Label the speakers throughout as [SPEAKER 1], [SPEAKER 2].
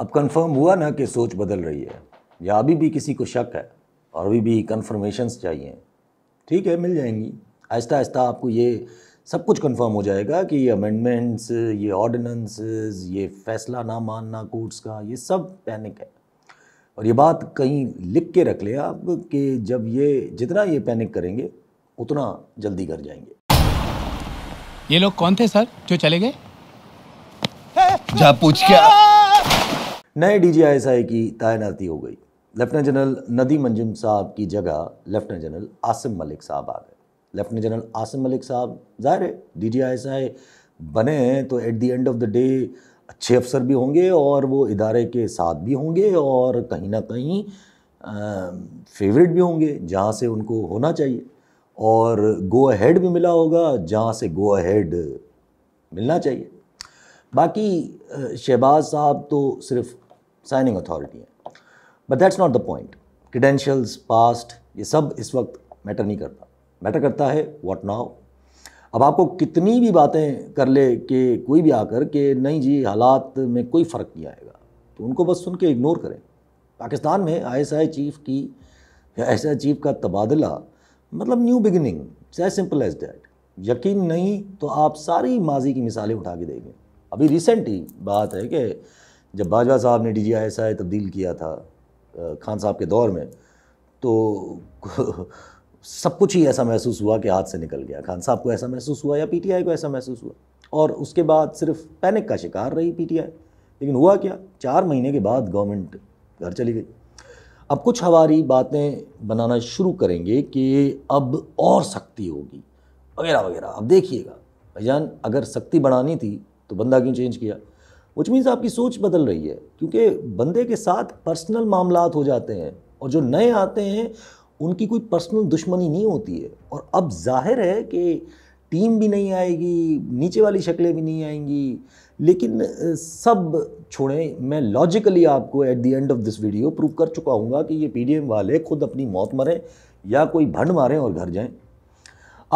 [SPEAKER 1] अब कंफर्म हुआ ना कि सोच बदल रही है या अभी भी किसी को शक है और अभी भी कन्फर्मेशंस चाहिए ठीक है मिल जाएंगी आहिस्ता आहिस्ता आपको ये सब कुछ कंफर्म हो जाएगा कि ये अमेंडमेंट्स ये ऑर्डिनेंस ये फैसला ना मानना कोर्ट्स का ये सब पैनिक है और ये बात कहीं लिख के रख ले आप कि जब ये जितना ये पैनिक करेंगे उतना जल्दी कर जाएंगे ये लोग कौन थे सर जो चले गए जा पूछ क्या नए डीजीआईएसआई की तैनाती हो गई लेफ्टिनेंट जनरल नदी मंजिम साहब की जगह लेफ्टिनेंट जनरल आसिम मलिक साहब आ गए लेफ्टिनेंट जनरल आसिम मलिक साहब जाहिर है डीजीआईएसआई बने हैं तो at the end of the day अच्छे अफसर भी होंगे और वो इदारे के साथ भी होंगे और कहीं ना कहीं फेवरेट भी होंगे जहाँ से उनको होना चाहिए और गो अहेड भी मिला होगा जहाँ से गो अहेड मिलना चाहिए बाकी शहबाज साहब तो सिर्फ साइनिंग अथॉरिटी है but that's not the point credentials past ये सब इस वक्त मैटर नहीं करता मैटर करता है वॉट नाउ अब आपको कितनी भी बातें कर ले कि कोई भी आकर के नहीं जी हालात में कोई फ़र्क नहीं आएगा तो उनको बस सुन के इग्नोर करें पाकिस्तान में आईएसआई चीफ की या आई चीफ का तबादला मतलब new beginning as simple as that यकीन नहीं तो आप सारी माजी की मिसालें उठा के देखें अभी रिसेंट ही बात है कि जब बाजवा साहब ने डी जी एस आई तब्दील किया था खान साहब के दौर में तो सब कुछ ही ऐसा महसूस हुआ कि हाथ से निकल गया खान साहब को ऐसा महसूस हुआ या पीटीआई को ऐसा महसूस हुआ और उसके बाद सिर्फ पैनिक का शिकार रही पीटीआई लेकिन हुआ क्या चार महीने के बाद गवर्नमेंट घर चली गई अब कुछ हमारी बातें बनाना शुरू करेंगे कि अब और सख्ती होगी वगैरह वगैरह अब देखिएगा जान अगर सख्ती बढ़ानी थी तो बंदा क्यों चेंज किया वच मीन्स आपकी सोच बदल रही है क्योंकि बंदे के साथ पर्सनल मामला हो जाते हैं और जो नए आते हैं उनकी कोई पर्सनल दुश्मनी नहीं होती है और अब जाहिर है कि टीम भी नहीं आएगी नीचे वाली शक्लें भी नहीं आएंगी लेकिन सब छोड़ें मैं लॉजिकली आपको at the end of this video prove कर चुका हूँ कि ये पी वाले खुद अपनी मौत मरें या कोई भंड मारें और घर जाएं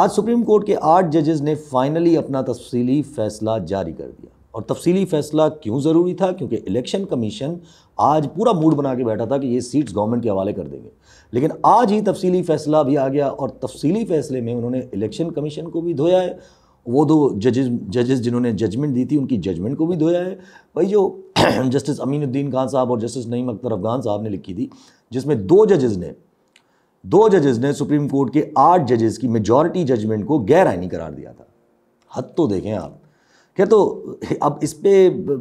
[SPEAKER 1] आज सुप्रीम कोर्ट के आठ जजेज़ ने फाइनली अपना तफसीली फैसला जारी कर दिया और तफसीली फैसला क्यों ज़रूरी था क्योंकि इलेक्शन कमीशन आज पूरा मूड बना के बैठा था कि ये सीट्स गवर्नमेंट के हवाले कर देंगे लेकिन आज ही तफसीली फैसला भी आ गया और तफसीली फैसले में उन्होंने इलेक्शन कमीशन को भी धोया है वो दो जजेस जजेस जिन्होंने जजमेंट दी थी उनकी जजमेंट को भी धोया है भाई जो जस्टिस अमीनुद्दीन खान साहब और जस्टिस नईम अख्तर अफगान साहब ने लिखी थी जिसमें दो जजेस ने दो जजेस ने सुप्रीम कोर्ट के आठ जजेस की मेजॉरिटी जजमेंट को गैर आइनी करार दिया था हद तो देखें आप क्या तो अब इस पर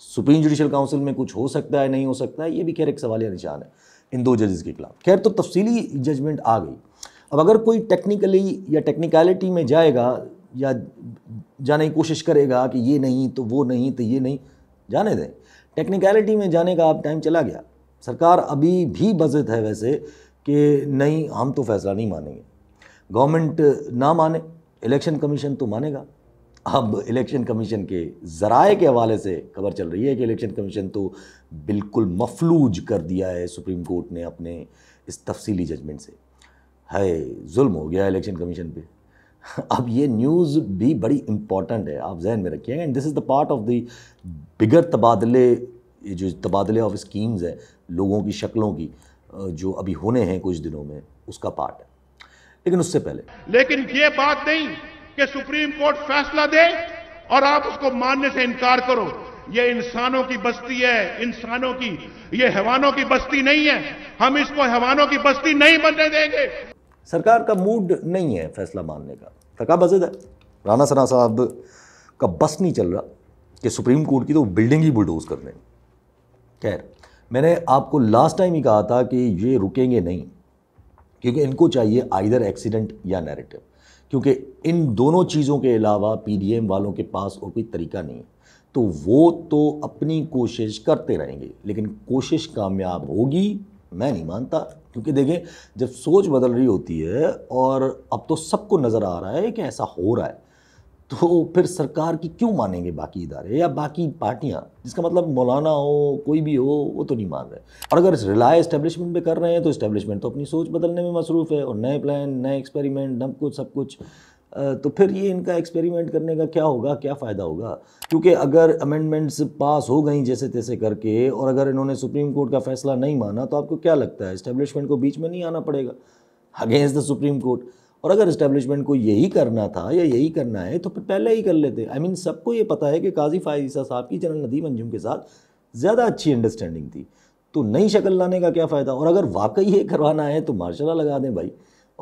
[SPEAKER 1] सुप्रीम जुडिशल काउंसिल में कुछ हो सकता है नहीं हो सकता है ये भी खैर एक या निशान है इन दो जजेस के खिलाफ खैर तो तफसीली जजमेंट आ गई अब अगर कोई टेक्निकली या टेक्निकलिटी में जाएगा या जाने की कोशिश करेगा कि ये नहीं तो वो नहीं तो ये नहीं जाने दें टेक्निकलिटी में जाने का अब टाइम चला गया सरकार अभी भी बजत है वैसे कि नहीं हम तो फैसला नहीं मानेंगे गवर्नमेंट ना माने इलेक्शन कमीशन तो मानेगा अब इलेक्शन कमीशन के ज़राए के हवाले से खबर चल रही है कि इलेक्शन कमीशन तो बिल्कुल मफलूज कर दिया है सुप्रीम कोर्ट ने अपने इस तफसीली जजमेंट से है जुल्म हो गया इलेक्शन कमीशन पे अब ये न्यूज़ भी बड़ी इम्पॉर्टेंट है आप जहन में रखिए and this is the part of the bigger तबादले जो तबादले ऑफ स्कीम्स हैं लोगों की शक्लों की जो अभी होने हैं कुछ दिनों में उसका पार्ट है लेकिन उससे पहले लेकिन ये बात नहीं कि सुप्रीम कोर्ट फैसला दे और आप उसको मानने से इनकार करो ये इंसानों की बस्ती है इंसानों की ये हैवानों की बस्ती नहीं है हम इसको हैवानों की बस्ती नहीं बनने देंगे सरकार का मूड नहीं है फैसला मानने का थकाबजद है राना सना साहब का बस नहीं चल रहा कि सुप्रीम कोर्ट की तो बिल्डिंग ही बुलडोज कर दें खैर मैंने आपको लास्ट टाइम ही कहा था कि ये रुकेंगे नहीं क्योंकि इनको चाहिए आइदर एक्सीडेंट या नैरेटिव क्योंकि इन दोनों चीज़ों के अलावा पीडीएम वालों के पास और कोई तरीका नहीं है तो वो तो अपनी कोशिश करते रहेंगे लेकिन कोशिश कामयाब होगी मैं नहीं मानता क्योंकि देखें जब सोच बदल रही होती है और अब तो सबको नज़र आ रहा है कि ऐसा हो रहा है तो फिर सरकार की क्यों मानेंगे बाकी इदारे या बाकी पार्टियाँ जिसका मतलब मौलाना हो कोई भी हो वो तो नहीं मान रहे और अगर रिलाय इस्टेब्लिशमेंट पे कर रहे हैं तो इस्टेब्लिशमेंट तो अपनी सोच बदलने में मसरूफ़ है और नए प्लान नए एक्सपेरिमेंट नब कुछ सब कुछ तो फिर ये इनका एक्सपेरिमेंट करने का क्या होगा क्या फ़ायदा होगा क्योंकि अगर अमेंडमेंट्स पास हो गई जैसे तैसे करके और अगर इन्होंने सुप्रीम कोर्ट का फैसला नहीं माना तो आपको क्या लगता है इस्टेब्लिशमेंट को बीच में नहीं आना पड़ेगा अगेंस्ट द सुप्रीम कोर्ट और अगर इस्टेब्लिशमेंट को यही करना था या यही करना है तो फिर पहले ही कर लेते आई I मीन mean, सबको ये पता है कि काजी फायसा साहब की जनरल नदीम अंजुम के साथ ज़्यादा अच्छी अंडरस्टैंडिंग थी तो नई शक्ल लाने का क्या फ़ायदा और अगर वाकई ये करवाना है तो मार्शाला लगा दें भाई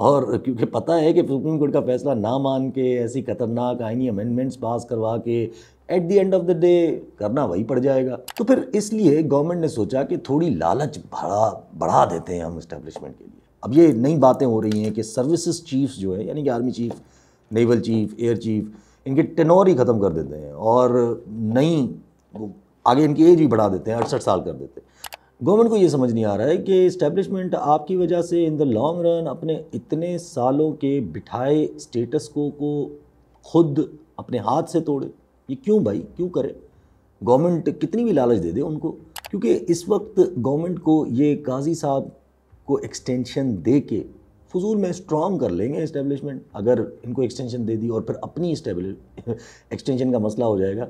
[SPEAKER 1] और क्योंकि पता है कि सुप्रीम कोर्ट का फैसला ना मान के ऐसी खतरनाक आइनी अमेंडमेंट्स पास करवा के at the end of the day करना वही पड़ जाएगा तो फिर इसलिए गवर्नमेंट ने सोचा कि थोड़ी लालच बढ़ा बढ़ा देते हैं हम इस्टेब्लिशमेंट के लिए अब ये नई बातें हो रही हैं कि सर्विसेज चीफ्स जो है यानी कि army chief naval chief air chief इनके टेनोर ही ख़त्म कर देते हैं और नई आगे इनकी एज भी बढ़ा देते हैं अड़सठ साल कर देते हैं गवर्नमेंट को ये समझ नहीं आ रहा है कि इस्टेब्लिशमेंट आपकी वजह से इन द लॉन्ग रन अपने इतने सालों के बिठाए स्टेटस को को खुद अपने हाथ से तोड़े ये क्यों भाई क्यों करे गवर्नमेंट कितनी भी लालच दे दे उनको क्योंकि इस वक्त गवर्नमेंट को ये काजी साहब को एक्सटेंशन दे के फजूल में स्ट्रॉन्ग कर लेंगे इस्टेब्लिशमेंट अगर इनको एक्सटेंशन दे दी और फिर अपनी एक्सटेंशन का मसला हो जाएगा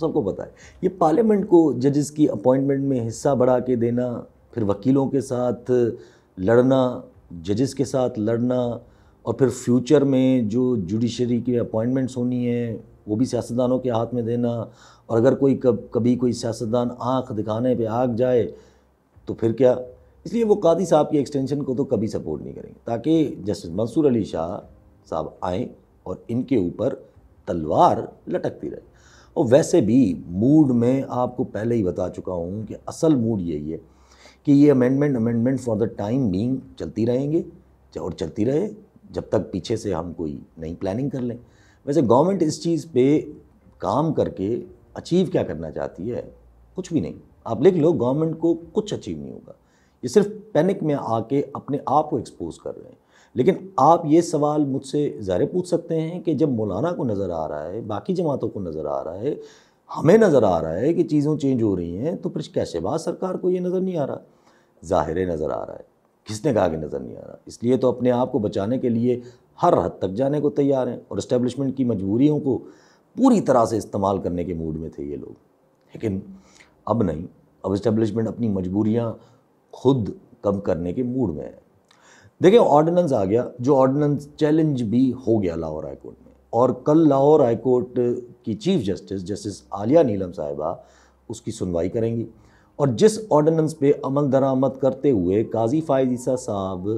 [SPEAKER 1] सबको पता है ये पार्लियामेंट को जजेस की अपॉइंटमेंट में हिस्सा बढ़ा के देना फिर वकीलों के साथ लड़ना जजेस के साथ लड़ना और फिर फ्यूचर में जो जुडिशरी की अपॉइंटमेंट्स होनी है वो भी सियासतदानों के हाथ में देना और अगर कोई कब कभी कोई सियासतदान आंख दिखाने पे आग जाए तो फिर क्या इसलिए वो कादी साहब की एक्सटेंशन को तो कभी सपोर्ट नहीं करेंगे ताकि जस्टिस मंसूर अली शाह साहब आएँ और इनके ऊपर तलवार लटकती रहे और वैसे भी मूड में आपको पहले ही बता चुका हूँ कि असल मूड यही है कि ये amendment amendment for the time being चलती रहेंगे और चलती रहे जब तक पीछे से हम कोई नई प्लानिंग कर लें वैसे गवर्नमेंट इस चीज़ पे काम करके अचीव क्या करना चाहती है कुछ भी नहीं आप लिख लो गवर्नमेंट को कुछ अचीव नहीं होगा ये सिर्फ पैनिक में आके अपने आप को एक्सपोज कर रहे हैं लेकिन आप ये सवाल मुझसे ज़ाहिर पूछ सकते हैं कि जब मौलाना को नज़र आ रहा है बाकी जमातों को नज़र आ रहा है हमें नज़र आ रहा है कि चीज़ों चेंज हो रही हैं तो फिर कैसे बात सरकार को ये नज़र नहीं आ रहा ज़ाहिर नज़र आ रहा है किसने कहा कि नज़र नहीं आ रहा इसलिए तो अपने आप को बचाने के लिए हर हद तक जाने को तैयार हैं और इस्टेब्लिशमेंट की मजबूरियों को पूरी तरह से इस्तेमाल करने के मूड में थे ये लोग लेकिन अब नहीं अब इस्टेब्लिशमेंट अपनी मजबूरियाँ खुद कम करने के मूड में है देखिए ऑर्डिनेंस आ गया जो ऑर्डिनेंस चैलेंज भी हो गया लाहौर हाई कोर्ट में और कल लाहौर हाई कोर्ट की chief justice justice Aliya Neelam साहिबा उसकी सुनवाई करेंगी और जिस ऑर्डिनेंस पे अमल दरामद करते हुए काजी फायदीसा साहब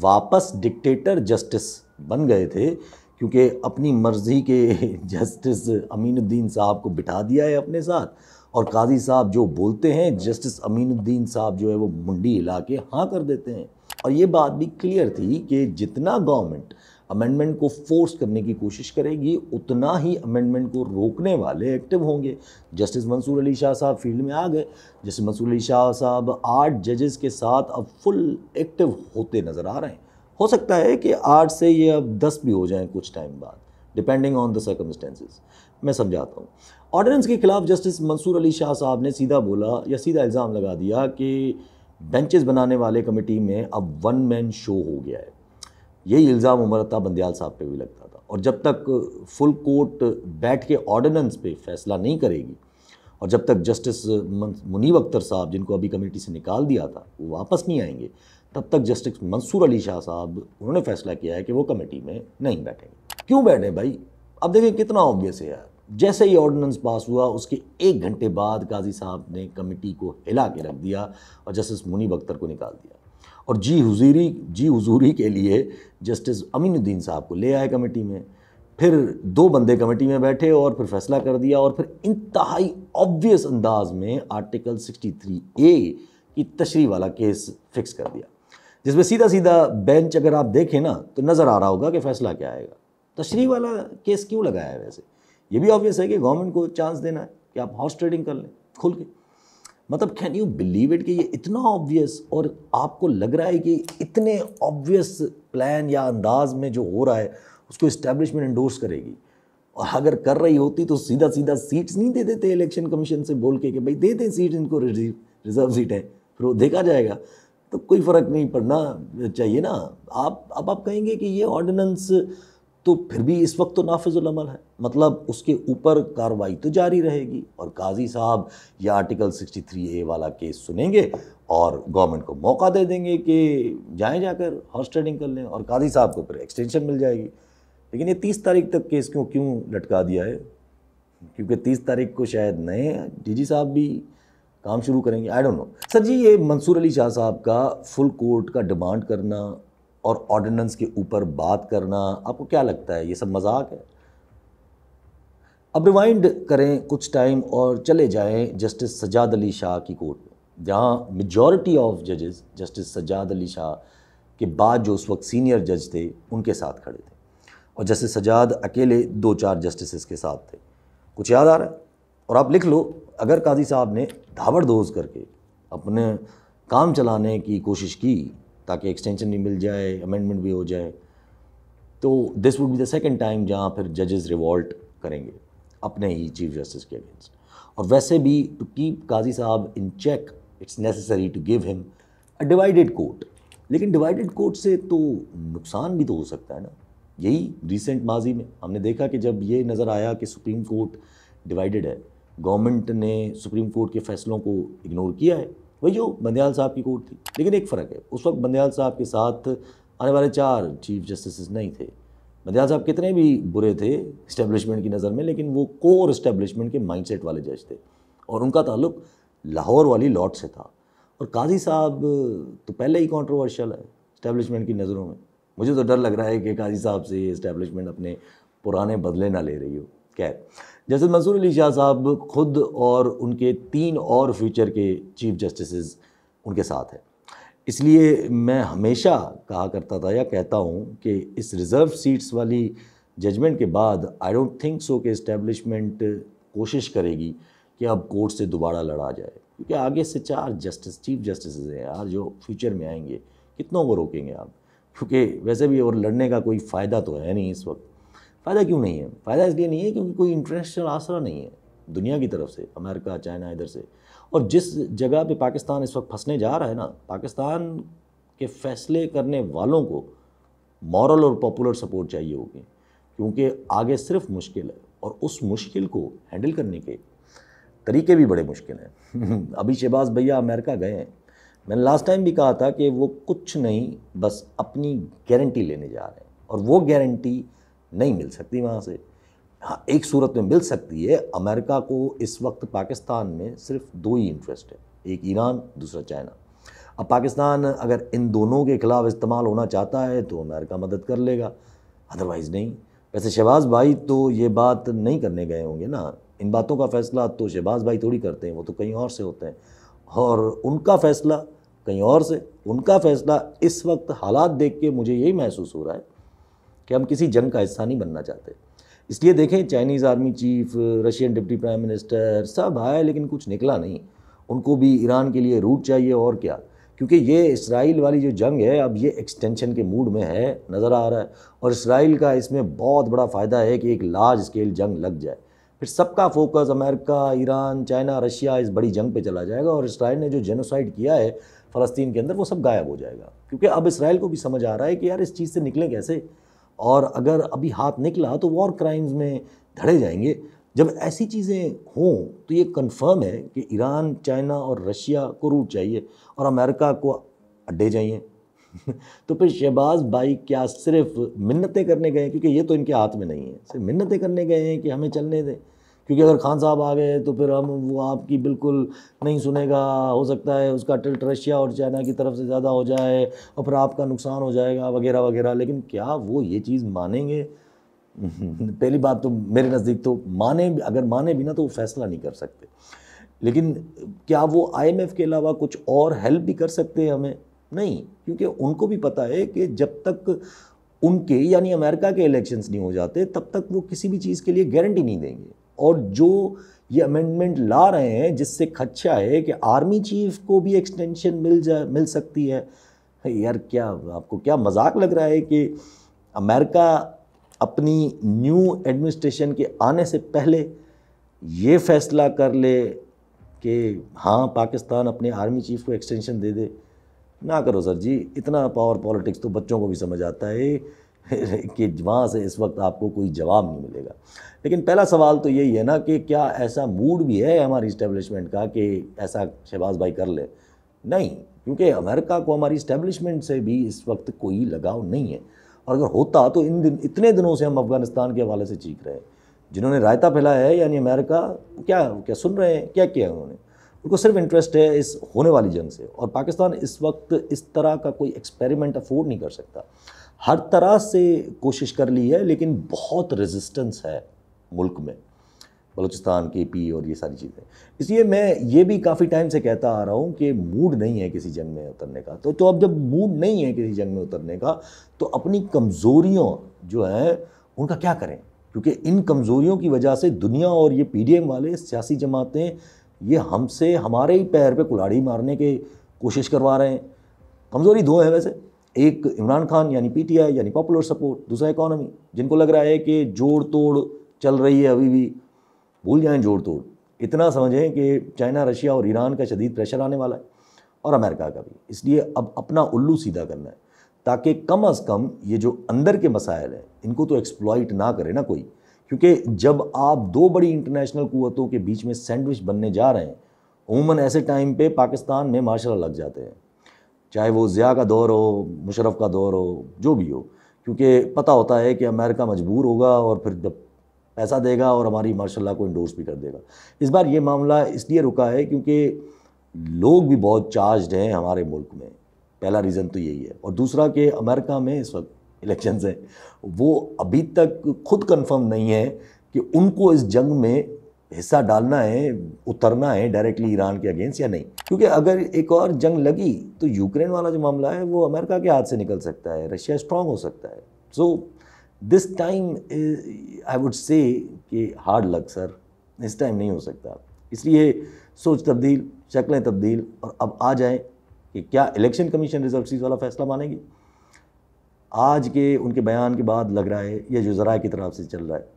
[SPEAKER 1] वापस डिक्टेटर जस्टिस बन गए थे क्योंकि अपनी मर्ज़ी के जस्टिस अमीनुद्दीन साहब को बिठा दिया है अपने साथ और काजी साहब जो बोलते हैं जस्टिस अमीनुद्दीन साहब जो है वो मुंडी हिला के हाँ कर देते हैं और ये बात भी क्लियर थी कि जितना गवर्नमेंट अमेंडमेंट को फोर्स करने की कोशिश करेगी उतना ही अमेंडमेंट को रोकने वाले एक्टिव होंगे जस्टिस मंसूर अली शाह साहब फील्ड में आ गए जस्टिस मंसूर अली शाह साहब आठ जजेस के साथ अब फुल एक्टिव होते नज़र आ रहे हैं हो सकता है कि आठ से ये अब दस भी हो जाएं कुछ टाइम बाद डिपेंडिंग ऑन द सर्कमस्टेंसेज मैं समझाता हूँ ऑर्डिनेंस के खिलाफ जस्टिस मंसूर अली शाह साहब ने सीधा बोला या सीधा इल्ज़ाम लगा दिया कि बेंचेस बनाने वाले कमेटी में अब वन मैन शो हो गया है यही इल्ज़ाम उमर अता बंदयाल साहब पे भी लगता था और जब तक फुल कोर्ट बैठ के ऑर्डिनेंस पे फैसला नहीं करेगी और जब तक जस्टिस मुनीब अख्तर साहब जिनको अभी कमेटी से निकाल दिया था वो वापस नहीं आएंगे तब तक जस्टिस मंसूर अली शाह साहब उन्होंने फैसला किया है कि वो कमेटी में नहीं बैठेंगे क्यों बैठे भाई अब देखिए कितना ऑब्वियस है यार जैसे ही ऑर्डिनेंस पास हुआ उसके एक घंटे बाद काजी साहब ने कमेटी को हिला के रख दिया और जस्टिस मुनीब अख्तर को निकाल दिया और जी हुजूरी जी हुजूरी के लिए जस्टिस अमीनुद्दीन साहब को ले आए कमेटी में फिर दो बंदे कमेटी में बैठे और फिर फैसला कर दिया और फिर इंतहाई ऑब्वियस अंदाज में आर्टिकल 63 ए की तशरी वाला केस फिक्स कर दिया जिसमें सीधा सीधा बेंच अगर आप देखें ना तो नज़र आ रहा होगा कि फ़ैसला क्या आएगा तशरी वाला केस क्यों लगाया है वैसे ये भी ऑब्वियस है कि गवर्नमेंट को चांस देना है कि आप हॉर्स ट्रेडिंग कर लें खुल के मतलब कैन यू बिलीव इट कि ये इतना ऑब्वियस और आपको लग रहा है कि इतने ऑब्वियस प्लान या अंदाज में जो हो रहा है उसको इस्टेब्लिशमेंट इंडोर्स करेगी और अगर कर रही होती तो सीधा सीधा सीट्स नहीं दे देते इलेक्शन कमीशन से बोल के कि भाई दे दें सीट इनको रिजर्व सीट है फिर वो देखा जाएगा तो कोई फ़र्क नहीं पड़ना चाहिए ना आप अब आप कहेंगे कि ये ऑर्डिनेंस तो फिर भी इस वक्त तो नाफिजुलमल है मतलब उसके ऊपर कार्रवाई तो जारी रहेगी और काजी साहब यह आर्टिकल 63 ए वाला केस सुनेंगे और गवर्नमेंट को मौका दे देंगे कि जाएं जाकर हॉर्स ट्रेडिंग कर लें और काजी साहब को फिर एक्सटेंशन मिल जाएगी लेकिन ये तीस तारीख तक केस क्यों क्यों लटका दिया है क्योंकि तीस तारीख को शायद नए डी साहब भी काम शुरू करेंगे I don't know sir ji ये मंसूर अली शाह साहब का फुल कोर्ट का डिमांड करना और ऑर्डिनेंस के ऊपर बात करना आपको क्या लगता है ये सब मजाक है अब रिवाइंड करें कुछ टाइम और चले जाएं जस्टिस सजाद अली शाह की कोर्ट में जहाँ मेजॉरिटी ऑफ जजेस जस्टिस सजाद अली शाह के बाद जो उस वक्त सीनियर जज थे उनके साथ खड़े थे और जस्टिस सजाद अकेले दो चार जस्टिस के साथ थे कुछ याद आ रहा है और आप लिख लो अगर काजी साहब ने धावड़ दोज करके अपने काम चलाने की कोशिश की ताकि एक्सटेंशन भी मिल जाए अमेंडमेंट भी हो जाए तो this would be the second time जहाँ फिर जजेस रिवॉल्ट करेंगे अपने ही चीफ जस्टिस के अगेंस्ट और वैसे भी टू कीप काजी साहब in check it's necessary to give him a divided court लेकिन डिवाइडेड कोर्ट से तो नुकसान भी तो हो सकता है ना यही रिसेंट माजी में हमने देखा कि जब ये नज़र आया कि सुप्रीम कोर्ट डिवाइडेड है गवर्नमेंट ने सुप्रीम कोर्ट के फैसलों को इग्नोर किया है वही जो बंदयाल साहब की कोर्ट थी लेकिन एक फ़र्क है उस वक्त बंदयाल साहब के साथ आने वाले चार चीफ जस्टिस नहीं थे बंदयाल साहब कितने भी बुरे थे इस्टेब्लिशमेंट की नज़र में लेकिन वो कोर इस्टेब्लिशमेंट के माइंडसेट वाले जज थे और उनका ताल्लुक लाहौर वाली लॉट से था और काजी साहब तो पहले ही कॉन्ट्रोवर्शल है इस्टेब्लिशमेंट की नज़रों में मुझे तो डर लग रहा है कि काजी साहब से ये इस्टेब्लिशमेंट अपने पुराने बदले ना ले रही हो है जस्टिस मंसूर अली शाह साहब खुद और उनके तीन और फ्यूचर के चीफ जस्टिस उनके साथ हैं इसलिए मैं हमेशा कहा करता था या कहता हूँ कि इस रिज़र्व सीट्स वाली जजमेंट के बाद आई डोंट थिंक सो कि इस्टेब्लिशमेंट कोशिश करेगी कि अब कोर्ट से दोबारा लड़ा जाए क्योंकि आगे से चार जस्टिस चीफ जस्टिस हैं यार जो फ्यूचर में आएंगे कितनों को रोकेंगे आप क्योंकि वैसे भी और लड़ने का कोई फ़ायदा तो है नहीं इस वक्त फ़ायदा क्यों नहीं है फ़ायदा इसलिए नहीं है क्योंकि कोई इंटरनेशनल आसरा नहीं है दुनिया की तरफ से अमेरिका चाइना इधर से और जिस जगह पे पाकिस्तान इस वक्त फंसने जा रहा है ना पाकिस्तान के फैसले करने वालों को मॉरल और पॉपुलर सपोर्ट चाहिए होगी क्योंकि आगे सिर्फ मुश्किल है और उस मुश्किल को हैंडल करने के तरीके भी बड़े मुश्किल हैं अभी शहबाज भैया अमेरिका गए हैं मैंने लास्ट टाइम भी कहा था कि वो कुछ नहीं बस अपनी गारंटी लेने जा रहे हैं और वो गारंटी नहीं मिल सकती वहाँ से हाँ एक सूरत में मिल सकती है अमेरिका को इस वक्त पाकिस्तान में सिर्फ दो ही इंटरेस्ट है एक ईरान दूसरा चाइना अब पाकिस्तान अगर इन दोनों के ख़िलाफ़ इस्तेमाल होना चाहता है तो अमेरिका मदद कर लेगा अदरवाइज़ नहीं वैसे शहबाज़ भाई तो ये बात नहीं करने गए होंगे ना इन बातों का फ़ैसला तो शहबाज़ भाई थोड़ी करते हैं वो तो कहीं और से होते हैं और उनका फ़ैसला कहीं और से उनका फ़ैसला इस वक्त हालात देख के मुझे यही महसूस हो रहा है कि हम किसी जंग का हिस्सा नहीं बनना चाहते इसलिए देखें Chinese army chief Russian deputy prime minister सब आए लेकिन कुछ निकला नहीं उनको भी ईरान के लिए रूट चाहिए और क्या क्योंकि ये इसराइल वाली जो जंग है अब ये एक्सटेंशन के मूड में है नज़र आ रहा है और इसराइल का इसमें बहुत बड़ा फ़ायदा है कि एक लार्ज स्केल जंग लग जाए फिर सबका focus America Iran China Russia इस बड़ी जंग पे चला जाएगा और इसराइल ने जो जेनोसाइड किया है फ़लस्तीन के अंदर वो सब गायब हो जाएगा क्योंकि अब इसराइल को भी समझ आ रहा है कि यार इस चीज़ से निकलें कैसे और अगर अभी हाथ निकला तो वॉर क्राइम्स में धड़े जाएंगे जब ऐसी चीज़ें हों तो ये कंफर्म है कि ईरान चाइना और रशिया को रूट चाहिए और अमेरिका को अड्डे चाहिए तो फिर शहबाज भाई क्या सिर्फ मिन्नतें करने गए क्योंकि ये तो इनके हाथ में नहीं है सिर्फ मिन्नतें करने गए हैं कि हमें चलने दें क्योंकि अगर खान साहब आ गए तो फिर हम वो आपकी बिल्कुल नहीं सुनेगा हो सकता है उसका टिल्ट रशिया और चाइना की तरफ से ज़्यादा हो जाए और फिर आपका नुकसान हो जाएगा वगैरह वगैरह लेकिन क्या वो ये चीज़ मानेंगे पहली बात तो मेरे नज़दीक तो माने अगर माने भी ना तो वो फैसला नहीं कर सकते लेकिन क्या वो आईएमएफ के अलावा कुछ और हेल्प भी कर सकते हैं हमें नहीं क्योंकि उनको भी पता है कि जब तक उनके यानी अमेरिका के इलेक्शंस नहीं हो जाते तब तक वो किसी भी चीज़ के लिए गारंटी नहीं देंगे और जो ये अमेंडमेंट ला रहे हैं जिससे खदशा है कि आर्मी चीफ को भी एक्सटेंशन मिल जा मिल सकती है यार क्या आपको क्या मजाक लग रहा है कि अमेरिका अपनी न्यू एडमिनिस्ट्रेशन के आने से पहले ये फैसला कर ले कि हाँ पाकिस्तान अपने आर्मी चीफ को एक्सटेंशन दे दे ना करो सर जी इतना पावर पॉलिटिक्स तो बच्चों को भी समझ आता है कि वहाँ से इस वक्त आपको कोई जवाब नहीं मिलेगा लेकिन पहला सवाल तो यही है ना कि क्या ऐसा मूड भी है हमारी इस्टेब्लिशमेंट का कि ऐसा शहबाज भाई कर ले नहीं क्योंकि अमेरिका को हमारी इस्टेब्लिशमेंट से भी इस वक्त कोई लगाव नहीं है और अगर होता तो इन दिन इतने दिनों से हम अफ़गानिस्तान के हवाले से चीख रहे हैं जिन्होंने रायता फैलाया है यानी अमेरिका क्या क्या सुन रहे हैं क्या किया है उन्होंने उनको सिर्फ इंटरेस्ट है इस होने वाली जंग से और पाकिस्तान इस वक्त इस तरह का कोई एक्सपेरिमेंट अफोर्ड नहीं कर सकता हर तरह से कोशिश कर ली है लेकिन बहुत रेजिस्टेंस है मुल्क में बलूचिस्तान के पी और ये सारी चीज़ें इसलिए मैं ये भी काफ़ी टाइम से कहता आ रहा हूँ कि मूड नहीं है किसी जंग में उतरने का तो तो अब जब मूड नहीं है किसी जंग में उतरने का तो अपनी कमज़ोरियों जो हैं उनका क्या करें क्योंकि इन कमज़ोरियों की वजह से दुनिया और ये पी वाले सियासी जमातें ये हमसे हमारे ही पैर पर कुलाड़ी मारने की कोशिश करवा रहे हैं कमज़ोरी दो हैं वैसे एक इमरान खान यानी पीटीआई यानी पॉपुलर सपोर्ट दूसरा इकॉनमी जिनको लग रहा है कि जोड़ तोड़ चल रही है अभी भी भूल जाएं जोड़ तोड़ इतना समझें कि चाइना रशिया और ईरान का शदीद प्रेशर आने वाला है और अमेरिका का भी इसलिए अब अपना उल्लू सीधा करना है ताकि कम अज़ कम ये जो अंदर के मसाइल हैं इनको तो एक्सप्लॉइट ना करें ना कोई क्योंकि जब आप दो बड़ी इंटरनेशनल कुतों के बीच में सैंडविच बनने जा रहे हैं उमूमा ऐसे टाइम पे पाकिस्तान में मार्शल लग जाते हैं चाहे वो ज़िया का दौर हो मुशरफ का दौर हो जो भी हो क्योंकि पता होता है कि अमेरिका मजबूर होगा और फिर जब पैसा देगा और हमारी माशा को इंडोर्स भी कर देगा इस बार ये मामला इसलिए रुका है क्योंकि लोग भी बहुत चार्ज हैं हमारे मुल्क में पहला रीज़न तो यही है और दूसरा कि अमेरिका में इस वक्त इलेक्शन हैं वो अभी तक खुद कन्फर्म नहीं है कि उनको इस जंग में हिस्सा डालना है उतरना है डायरेक्टली ईरान के अगेंस्ट या नहीं क्योंकि अगर एक और जंग लगी तो यूक्रेन वाला जो मामला है वो अमेरिका के हाथ से निकल सकता है रशिया स्ट्रांग हो सकता है so this time I would say कि हार्ड लक सर इस टाइम नहीं हो सकता इसलिए सोच तब्दील शक्लें तब्दील और अब आ जाएं कि क्या इलेक्शन कमीशन रिजल्ट वाला फैसला मानेगी आज के उनके बयान के बाद लग रहा है या जो जरा की तरफ से चल रहा है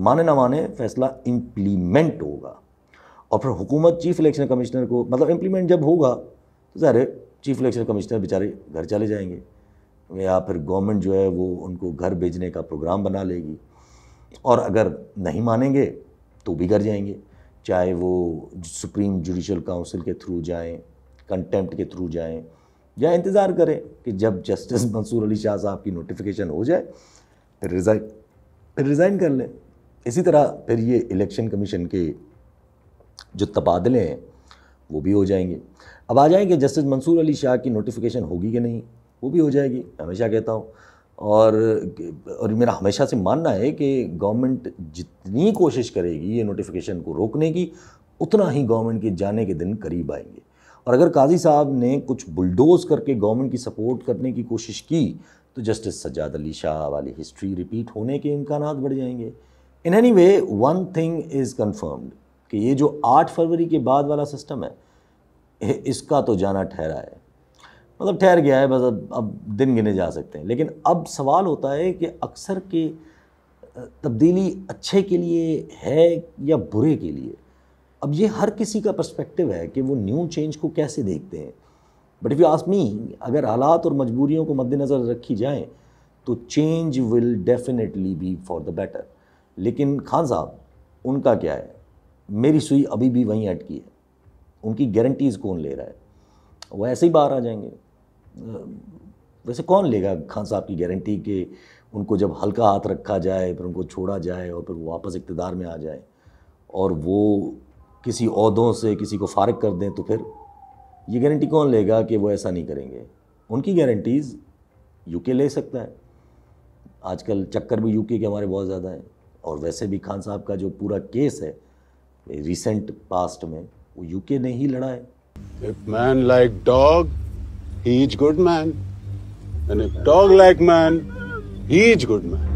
[SPEAKER 1] माने ना माने फैसला इम्प्लीमेंट होगा और फिर हुकूमत चीफ इलेक्शन कमिश्नर को मतलब इम्प्लीमेंट जब होगा तो ज़ाहिर चीफ इलेक्शन कमिश्नर बेचारे घर चले जाएंगे या फिर गवर्नमेंट जो है वो उनको घर भेजने का प्रोग्राम बना लेगी और अगर नहीं मानेंगे तो भी घर जाएंगे चाहे वो सुप्रीम जुडिशल काउंसिल के थ्रू जाएं कंटेम्प्ट के थ्रू जाएं या इंतज़ार करें कि जब जस्टिस मंसूर अली शाह साहब की नोटिफिकेशन हो जाए फिर रिज़ाइन फिर रिज़ाइन कर लें इसी तरह फिर ये इलेक्शन कमीशन के जो तबादले हैं वो भी हो जाएंगे अब आ जाएंगे जस्टिस मंसूर अली शाह की नोटिफिकेशन होगी कि नहीं वो भी हो जाएगी हमेशा कहता हूँ और और मेरा हमेशा से मानना है कि गवर्नमेंट जितनी कोशिश करेगी ये नोटिफिकेशन को रोकने की उतना ही गवर्नमेंट के जाने के दिन करीब आएंगे और अगर काजी साहब ने कुछ बुलडोज़ करके गवर्नमेंट की सपोर्ट करने की कोशिश की तो जस्टिस सज्जाद अली शाह वाली हिस्ट्री रिपीट होने के इम्कान बढ़ जाएंगे in anyway one thing is confirmed कि ये जो आठ फरवरी के बाद वाला सिस्टम है इसका तो जाना ठहरा है मतलब ठहर गया है बस अब अब दिन गिने जा सकते हैं लेकिन अब सवाल होता है कि अक्सर के तब्दीली अच्छे के लिए है या बुरे के लिए अब ये हर किसी का पर्सपेक्टिव है कि वो न्यू चेंज को कैसे देखते हैं but if you ask me अगर हालात और मजबूरियों को मद्देनज़र रखी जाए तो change will definitely be for the better लेकिन खान साहब उनका क्या है मेरी सुई अभी भी वहीं अटकी है उनकी गारंटीज़ कौन ले रहा है वो ऐसे ही बाहर आ जाएंगे वैसे कौन लेगा खान साहब की गारंटी के उनको जब हल्का हाथ रखा जाए फिर उनको छोड़ा जाए और फिर वापस इकतदार में आ जाए और वो किसी अहदों से किसी को फारग कर दें तो फिर ये गारंटी कौन लेगा कि वो ऐसा नहीं करेंगे उनकी गारंटीज़ यूके ले सकता है आजकल चक्कर भी यूके के हमारे बहुत ज़्यादा हैं और वैसे भी खान साहब का जो पूरा केस है रिसेंट पास्ट में वो यूके ने ही लड़ा है if man like dog he is good man and if dog like man he is good man